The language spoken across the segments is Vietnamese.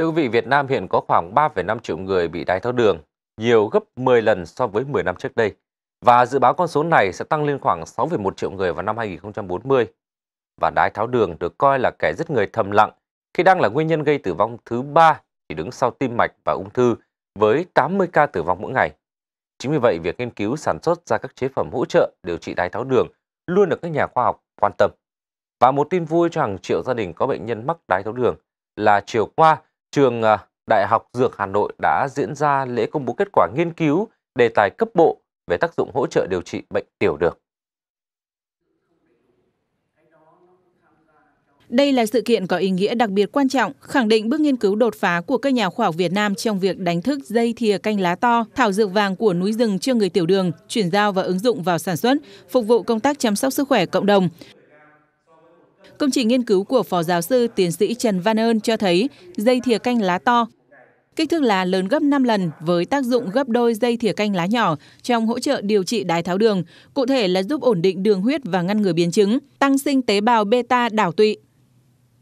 Thưa quý vị, Việt Nam hiện có khoảng 3,5 triệu người bị đái tháo đường, nhiều gấp 10 lần so với 10 năm trước đây. Và dự báo con số này sẽ tăng lên khoảng 6,1 triệu người vào năm 2040. Và đái tháo đường được coi là kẻ giết người thầm lặng khi đang là nguyên nhân gây tử vong thứ ba chỉ đứng sau tim mạch và ung thư với 80 ca tử vong mỗi ngày. Chính vì vậy, việc nghiên cứu sản xuất ra các chế phẩm hỗ trợ điều trị đái tháo đường luôn được các nhà khoa học quan tâm. Và một tin vui cho hàng triệu gia đình có bệnh nhân mắc đái tháo đường là chiều qua, trường à, Đại học Dược Hà Nội đã diễn ra lễ công bố kết quả nghiên cứu đề tài cấp bộ về tác dụng hỗ trợ điều trị bệnh tiểu đường. Đây là sự kiện có ý nghĩa đặc biệt quan trọng, khẳng định bước nghiên cứu đột phá của các nhà khoa học Việt Nam trong việc đánh thức dây thìa canh lá to, thảo dược vàng của núi rừng cho người tiểu đường, chuyển giao và ứng dụng vào sản xuất, phục vụ công tác chăm sóc sức khỏe cộng đồng. Công trình nghiên cứu của Phó Giáo sư Tiến sĩ Trần Văn Ơn cho thấy dây thìa canh lá to Kích thước lá lớn gấp 5 lần với tác dụng gấp đôi dây thìa canh lá nhỏ trong hỗ trợ điều trị đái tháo đường, cụ thể là giúp ổn định đường huyết và ngăn ngừa biến chứng, tăng sinh tế bào beta đảo tụy.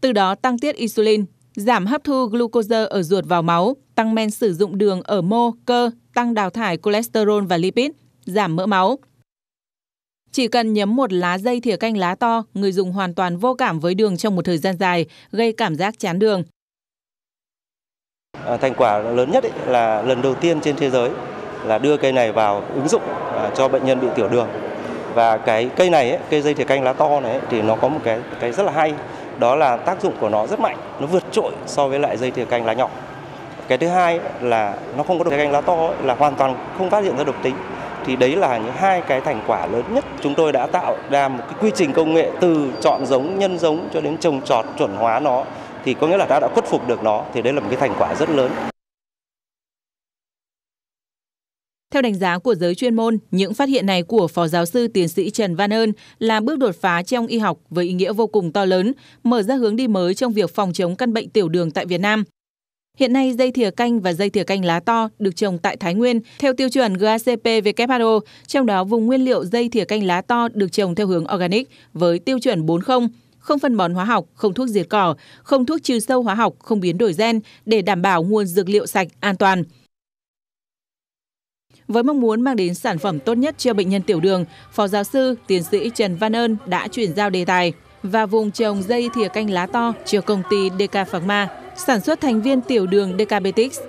Từ đó tăng tiết insulin, giảm hấp thu glucose ở ruột vào máu, tăng men sử dụng đường ở mô, cơ, tăng đào thải cholesterol và lipid, giảm mỡ máu. Chỉ cần nhấm một lá dây thìa canh lá to, người dùng hoàn toàn vô cảm với đường trong một thời gian dài, gây cảm giác chán đường. À, thành quả lớn nhất là lần đầu tiên trên thế giới là đưa cây này vào ứng dụng à, cho bệnh nhân bị tiểu đường. Và cái cây này, ấy, cây dây thìa canh lá to này ấy, thì nó có một cái cái rất là hay, đó là tác dụng của nó rất mạnh, nó vượt trội so với lại dây thìa canh lá nhỏ. Cái thứ hai là nó không có độc canh lá to ấy, là hoàn toàn không phát hiện ra độc tính thì đấy là những hai cái thành quả lớn nhất chúng tôi đã tạo ra một cái quy trình công nghệ từ chọn giống nhân giống cho đến trồng trọt chuẩn hóa nó thì có nghĩa là ta đã khuất phục được nó thì đấy là một cái thành quả rất lớn Theo đánh giá của giới chuyên môn, những phát hiện này của Phó Giáo sư Tiến sĩ Trần Văn Ơn là bước đột phá trong y học với ý nghĩa vô cùng to lớn, mở ra hướng đi mới trong việc phòng chống căn bệnh tiểu đường tại Việt Nam. Hiện nay, dây thìa canh và dây thìa canh lá to được trồng tại Thái Nguyên theo tiêu chuẩn GACP WHO, trong đó vùng nguyên liệu dây thìa canh lá to được trồng theo hướng organic với tiêu chuẩn 40 không phân bón hóa học, không thuốc diệt cỏ, không thuốc trừ sâu hóa học, không biến đổi gen để đảm bảo nguồn dược liệu sạch, an toàn. Với mong muốn mang đến sản phẩm tốt nhất cho bệnh nhân tiểu đường, Phó giáo sư, tiến sĩ Trần Văn Ơn đã chuyển giao đề tài và vùng trồng dây thìa canh lá to cho công ty DK Pharma sản xuất thành viên tiểu đường Decabetix.